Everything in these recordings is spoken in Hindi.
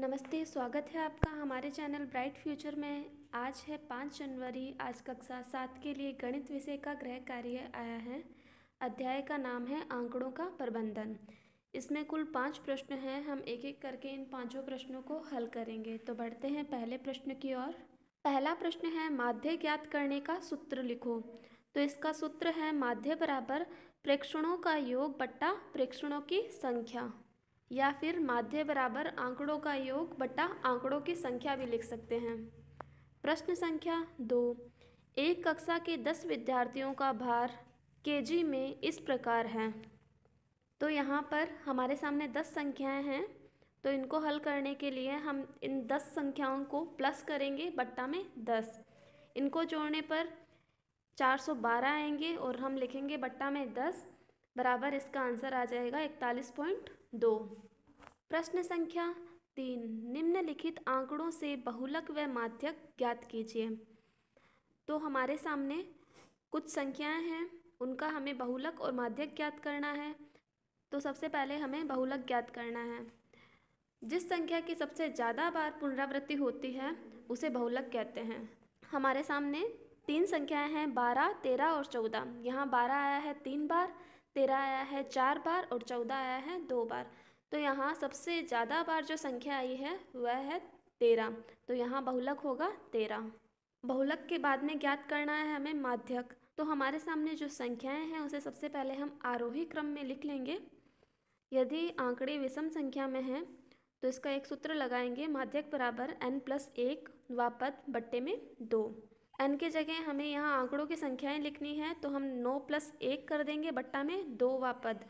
नमस्ते स्वागत है आपका हमारे चैनल ब्राइट फ्यूचर में आज है पाँच जनवरी आज कक्षा सात के लिए गणित विषय का गृह कार्य आया है अध्याय का नाम है आंकड़ों का प्रबंधन इसमें कुल पाँच प्रश्न हैं हम एक एक करके इन पाँचों प्रश्नों को हल करेंगे तो बढ़ते हैं पहले प्रश्न की ओर पहला प्रश्न है माध्य ज्ञात करने का सूत्र लिखो तो इसका सूत्र है माध्य बराबर प्रेक्षणों का योग बट्टा प्रेक्षणों की संख्या या फिर माध्य बराबर आंकड़ों का योग बटा आंकड़ों की संख्या भी लिख सकते हैं प्रश्न संख्या दो एक कक्षा के दस विद्यार्थियों का भार केजी में इस प्रकार है तो यहाँ पर हमारे सामने दस संख्याएं हैं तो इनको हल करने के लिए हम इन दस संख्याओं को प्लस करेंगे बट्टा में दस इनको जोड़ने पर चार सौ बारह आएंगे और हम लिखेंगे बट्टा में दस बराबर इसका आंसर आ जाएगा इकतालीस पॉइंट दो प्रश्न संख्या तीन निम्नलिखित आंकड़ों से बहुलक व माध्यक ज्ञात कीजिए तो हमारे सामने कुछ संख्याएं हैं उनका हमें बहुलक और माध्यक ज्ञात करना है तो सबसे पहले हमें बहुलक ज्ञात करना है जिस संख्या की सबसे ज़्यादा बार पुनरावृत्ति होती है उसे बहुलक कहते हैं हमारे सामने तीन संख्याएं हैं बारह तेरह और चौदह यहाँ बारह आया है तीन बार तेरह आया है चार बार और चौदह आया है दो बार तो यहाँ सबसे ज़्यादा बार जो संख्या आई है वह है तेरह तो यहाँ बहुलक होगा तेरह बहुलक के बाद में ज्ञात करना है हमें माध्यक तो हमारे सामने जो संख्याएं हैं उसे सबसे पहले हम आरोही क्रम में लिख लेंगे यदि आंकड़े विषम संख्या में हैं तो इसका एक सूत्र लगाएंगे माध्यक बराबर एन प्लस एक वापद बट्टे में दो एन के जगह हमें यहाँ आंकड़ों की संख्याएं लिखनी है तो हम नौ प्लस एक कर देंगे बट्टा में दो व पद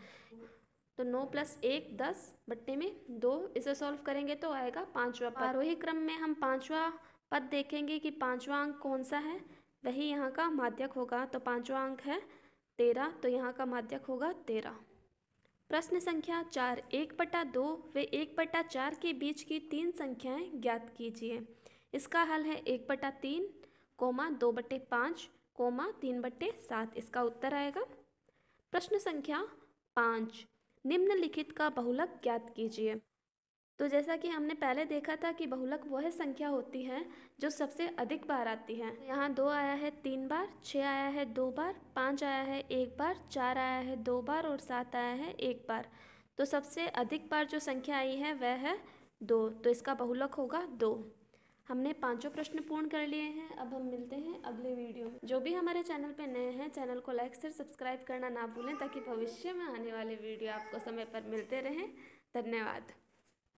तो नौ प्लस एक दस बट्टे में दो इसे सॉल्व करेंगे तो आएगा पाँचवा पद आरोही क्रम में हम पाँचवा पद देखेंगे कि पाँचवा अंक कौन सा है वही यहाँ का माध्यक होगा तो पाँचवा अंक है तेरह तो यहाँ का माध्यक होगा तेरह प्रश्न संख्या चार एक बटा दो व एक बटा चार के बीच की तीन संख्याएं ज्ञात कीजिए इसका हल है एक बटा तीन कोमा दो बट्टे पाँच कोमा तीन बट्टे सात इसका उत्तर आएगा प्रश्न संख्या पाँच निम्नलिखित का बहुलक ज्ञात कीजिए तो जैसा कि हमने पहले देखा था कि बहुलक वह संख्या होती है जो सबसे अधिक बार आती है तो यहाँ दो आया है तीन बार छः आया है दो बार पाँच आया है एक बार चार आया है दो बार और सात आया है एक बार तो सबसे अधिक बार जो संख्या आई है वह है दो तो इसका बहुलक होगा दो हमने पांचों प्रश्न पूर्ण कर लिए हैं अब हम मिलते हैं अगले वीडियो में जो भी हमारे चैनल पर नए हैं चैनल को लाइक से सब्सक्राइब करना ना भूलें ताकि भविष्य में आने वाले वीडियो आपको समय पर मिलते रहें धन्यवाद